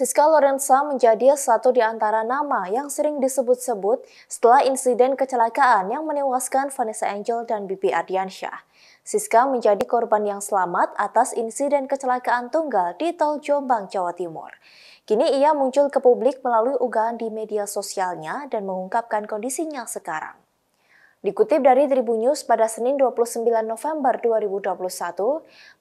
Siska Lorenza menjadi satu di antara nama yang sering disebut-sebut setelah insiden kecelakaan yang menewaskan Vanessa Angel dan Bibi Ardiansyah. Siska menjadi korban yang selamat atas insiden kecelakaan tunggal di Tol Jombang, Jawa Timur. Kini ia muncul ke publik melalui unggahan di media sosialnya dan mengungkapkan kondisinya sekarang. Dikutip dari Tribun News pada Senin 29 November 2021,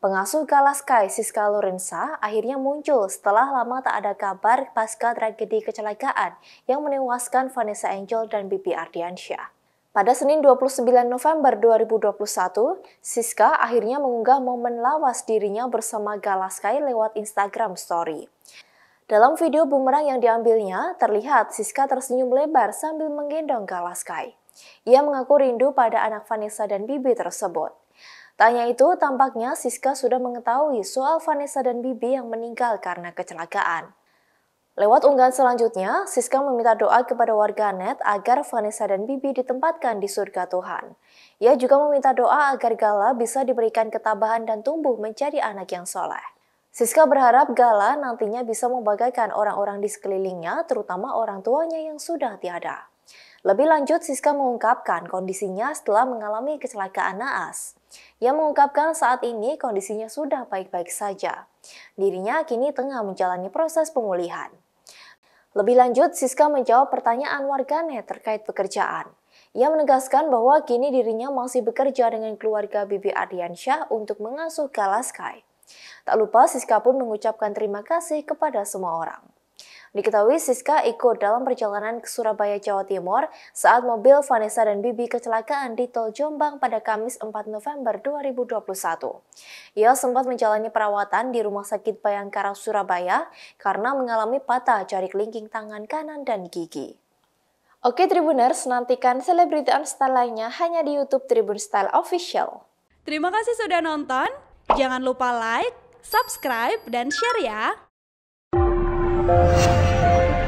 pengasuh Galaskai Siska Lorenza akhirnya muncul setelah lama tak ada kabar pasca tragedi kecelakaan yang menewaskan Vanessa Angel dan Bibi Ardiansyah. Pada Senin 29 November 2021, Siska akhirnya mengunggah momen lawas dirinya bersama Galaskai lewat Instagram Story. Dalam video bumerang yang diambilnya, terlihat Siska tersenyum lebar sambil menggendong Galaskai. Ia mengaku rindu pada anak Vanessa dan Bibi tersebut. Tanya itu, tampaknya Siska sudah mengetahui soal Vanessa dan Bibi yang meninggal karena kecelakaan. Lewat unggahan selanjutnya, Siska meminta doa kepada warganet agar Vanessa dan Bibi ditempatkan di surga Tuhan. Ia juga meminta doa agar Gala bisa diberikan ketabahan dan tumbuh menjadi anak yang soleh. Siska berharap Gala nantinya bisa membagikan orang-orang di sekelilingnya, terutama orang tuanya yang sudah tiada. Lebih lanjut, Siska mengungkapkan kondisinya setelah mengalami kecelakaan naas. Ia mengungkapkan saat ini kondisinya sudah baik-baik saja. Dirinya kini tengah menjalani proses pemulihan. Lebih lanjut, Siska menjawab pertanyaan warganet terkait pekerjaan. Ia menegaskan bahwa kini dirinya masih bekerja dengan keluarga Bibi Ardiansyah untuk mengasuh Galaskai. Tak lupa Siska pun mengucapkan terima kasih kepada semua orang. Diketahui Siska ikut dalam perjalanan ke Surabaya, Jawa Timur saat mobil Vanessa dan Bibi kecelakaan di Tol Jombang pada Kamis 4 November 2021. Ia sempat menjalani perawatan di Rumah Sakit Bayangkara, Surabaya karena mengalami patah jari kelingking tangan kanan dan gigi. Oke Tribuners, nantikan selebriti style lainnya hanya di Youtube Tribun Style Official. Terima kasih sudah nonton, jangan lupa like, subscribe, dan share ya! Thank you.